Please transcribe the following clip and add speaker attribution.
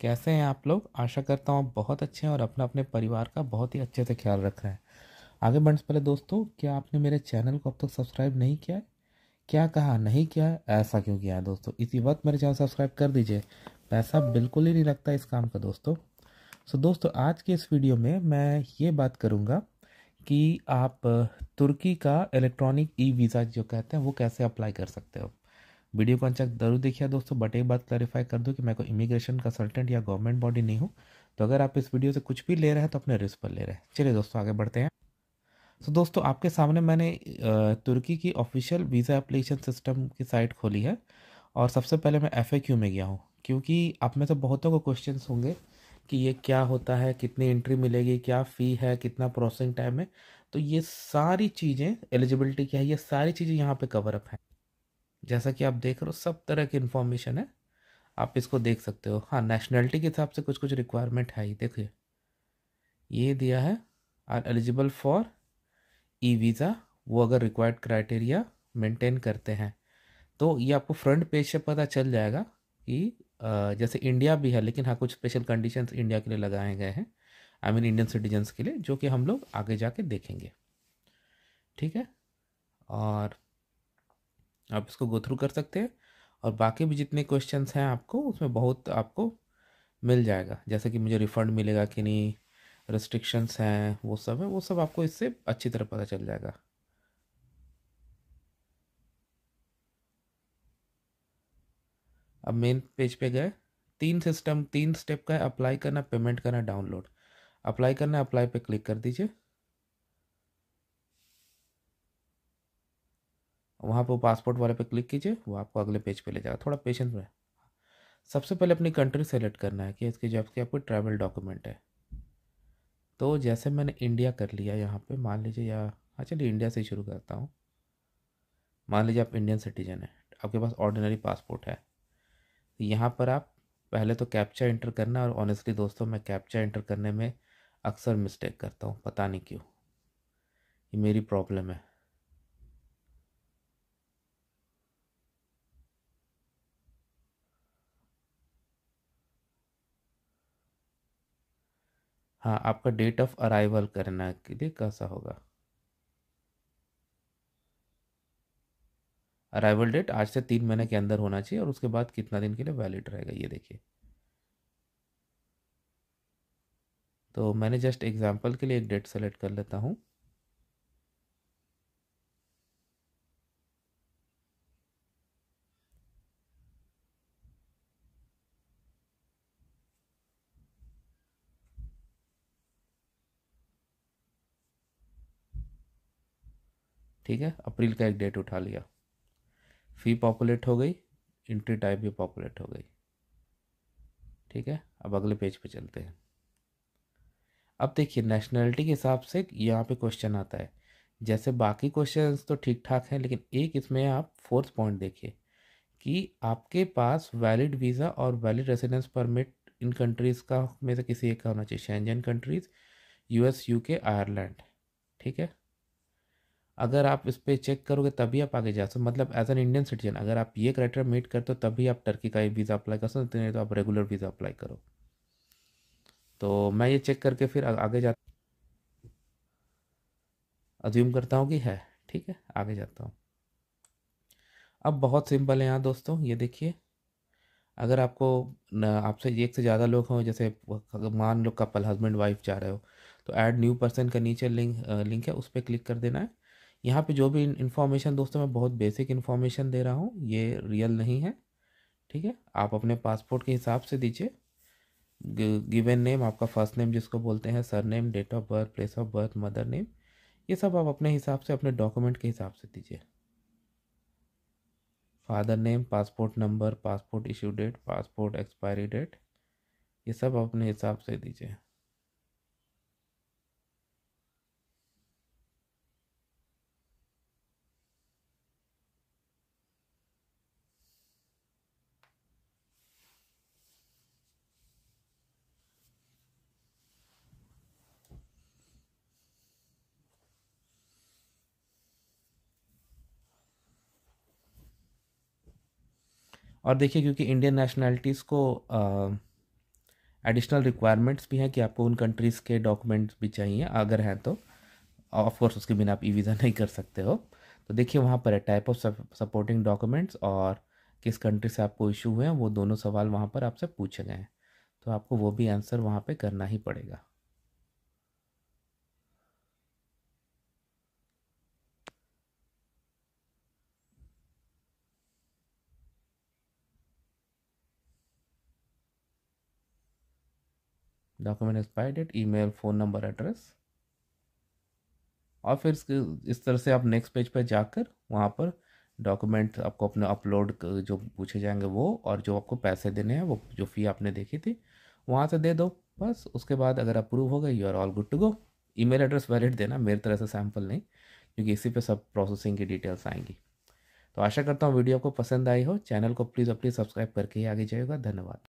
Speaker 1: कैसे हैं आप लोग आशा करता हूँ आप बहुत अच्छे हैं और अपना अपने परिवार का बहुत ही अच्छे से ख्याल रख रहे हैं आगे बढ़ने से पहले दोस्तों क्या आपने मेरे चैनल को अब तक सब्सक्राइब नहीं किया है क्या कहा नहीं किया है ऐसा क्यों किया है दोस्तों इसी वक्त मेरे चैनल सब्सक्राइब कर दीजिए पैसा बिल्कुल ही नहीं लगता इस काम का दोस्तों सो दोस्तों आज के इस वीडियो में मैं ये बात करूँगा कि आप तुर्की का इलेक्ट्रॉनिक ई वीज़ा जो कहते हैं वो कैसे अप्लाई कर सकते हो वीडियो को अंचक जरूर देखिए दोस्तों बट एक बात क्लैरिफाई कर दूँ कि मैं कोई इमिग्रेशन कंसल्टेंट या गवर्नमेंट बॉडी नहीं हूँ तो अगर आप इस वीडियो से कुछ भी ले रहे हैं तो अपने रिस्क पर ले रहे हैं चलिए दोस्तों आगे बढ़ते हैं तो दोस्तों आपके सामने मैंने तुर्की की ऑफिशियल वीज़ा एप्लीकेशन सिस्टम की साइट खोली है और सबसे पहले मैं एफ में गया हूँ क्योंकि आप में से बहुतों को क्वेश्चन होंगे कि ये क्या होता है कितनी एंट्री मिलेगी क्या फ़ी है कितना प्रोसेसिंग टाइम है तो ये सारी चीज़ें एलिजिबिलिटी क्या है ये सारी चीज़ें यहाँ पे कवर अप हैं जैसा कि आप देख रहे हो सब तरह की इन्फॉर्मेशन है आप इसको देख सकते हो हाँ नेशनैलिटी के हिसाब से कुछ कुछ रिक्वायरमेंट है ही देखिए ये दिया है are eligible for e visa वो अगर रिक्वायर्ड क्राइटेरिया मेंटेन करते हैं तो ये आपको फ्रंट पेज से पता चल जाएगा कि जैसे इंडिया भी है लेकिन हाँ कुछ स्पेशल कंडीशंस इंडिया के लिए लगाए गए हैं आई मीन इंडियन सिटीजन्स के लिए जो कि हम लोग आगे जाके देखेंगे ठीक है और आप इसको गो थ्रू कर सकते हैं और बाकी भी जितने क्वेश्चंस हैं आपको उसमें बहुत आपको मिल जाएगा जैसे कि मुझे रिफ़ंड मिलेगा कि नहीं रिस्ट्रिक्शंस हैं वो सब है वो सब आपको इससे अच्छी तरह पता चल जाएगा अब मेन पेज पे गए तीन सिस्टम तीन स्टेप का है अप्लाई करना पेमेंट करना डाउनलोड अप्लाई करना अप्लाई पे क्लिक कर दीजिए वहाँ पर पासपोर्ट वाले पे क्लिक कीजिए वो आपको अगले पेज पे ले जाएगा थोड़ा पेशेंस में सबसे पहले अपनी कंट्री सेलेक्ट करना है कि इसके जो आपके आपको ट्रैवल डॉक्यूमेंट है तो जैसे मैंने इंडिया कर लिया यहाँ पे मान लीजिए या हाँ चलिए इंडिया से ही शुरू करता हूँ मान लीजिए आप इंडियन सिटीजन है आपके पास ऑर्डिनरी पासपोर्ट है यहाँ पर आप पहले तो कैप्चा इंटर करना और ऑनेस्टली दोस्तों मैं कैप्चा इंटर करने में अक्सर मिस्टेक करता हूँ पता नहीं क्यों ये मेरी प्रॉब्लम है हाँ आपका डेट ऑफ अराइवल करना के लिए कैसा होगा अराइवल डेट आज से तीन महीने के अंदर होना चाहिए और उसके बाद कितना दिन के लिए वैलिड रहेगा ये देखिए तो मैंने जस्ट एग्जाम्पल के लिए एक डेट सेलेक्ट कर लेता हूँ ठीक है अप्रैल का एक डेट उठा लिया फी पॉपुलेट हो गई इंट्री टाइप भी पॉपुलेट हो गई ठीक है अब अगले पेज पे चलते हैं अब देखिए नेशनैलिटी के हिसाब से यहाँ पे क्वेश्चन आता है जैसे बाकी क्वेश्चन तो ठीक ठाक हैं लेकिन एक इसमें आप फोर्थ पॉइंट देखिए कि आपके पास वैलिड वीज़ा और वैलिड रेसिडेंस परमिट इन कंट्रीज़ का में से किसी एक का होना चाहिए Schengen countries US UK Ireland ठीक है अगर आप इस पर चेक करोगे तभी आप आगे जा सकते मतलब एज एन इंडियन सिटीजन अगर आप ये क्राइटेरिया मीट करते हो तभी आप टर्की का वीज़ा अप्लाई कर सकते नहीं तो आप रेगुलर वीज़ा अप्लाई करो तो मैं ये चेक करके फिर आगे जा अज्यूम करता हूँ कि है ठीक है आगे जाता हूँ अब बहुत सिंपल है यहाँ दोस्तों ये देखिए अगर आपको आपसे एक से ज़्यादा लोग हों जैसे मान लो कपल हस्बैंड वाइफ जा रहे हो तो ऐड न्यू पर्सन का नीचे लिंक लिंक है उस पर क्लिक कर देना है यहाँ पे जो भी इन्फॉर्मेशन दोस्तों मैं बहुत बेसिक इन्फॉर्मेशन दे रहा हूँ ये रियल नहीं है ठीक है आप अपने पासपोर्ट के हिसाब से दीजिए गिवन नेम आपका फर्स्ट नेम जिसको बोलते हैं surname date of birth place of birth mother name ये सब आप अपने हिसाब से अपने डॉक्यूमेंट के हिसाब से दीजिए father name passport number passport issue date passport expiry date ये सब अपने हिसाब से दीजिए और देखिए क्योंकि इंडियन नेशनैलिटीज़ को एडिशनल रिक्वायरमेंट्स भी हैं कि आपको उन कंट्रीज़ के डॉक्यूमेंट्स भी चाहिए अगर हैं तो ऑफकोर्स उसके बिना आप ई e वीज़ा नहीं कर सकते हो तो देखिए वहाँ पर है टाइप ऑफ सपोर्टिंग डॉक्यूमेंट्स और किस कंट्री से आपको इशू हुए हैं वो दोनों सवाल वहाँ पर आपसे पूछे गए हैं तो आपको वो भी आंसर वहाँ पर करना ही पड़ेगा document expire date email phone number address और फिर इस तरह से आप नेक्स्ट पेज पर जाकर वहाँ पर डॉक्यूमेंट आपको अपने अपलोड जो पूछे जाएंगे वो और जो आपको पैसे देने हैं वो जो फ़ी आपने देखी थी वहाँ से दे दो बस उसके बाद अगर अप्रूव हो गए you are all good to go email address valid देना मेरी तरह से सैम्पल नहीं क्योंकि इसी पे सब प्रोसेसिंग की डिटेल्स आएंगी तो आशा करता हूँ वीडियो को पसंद आई हो चैनल को प्लीज़ अपनी सब्सक्राइब करके ही आगे जाइएगा धन्यवाद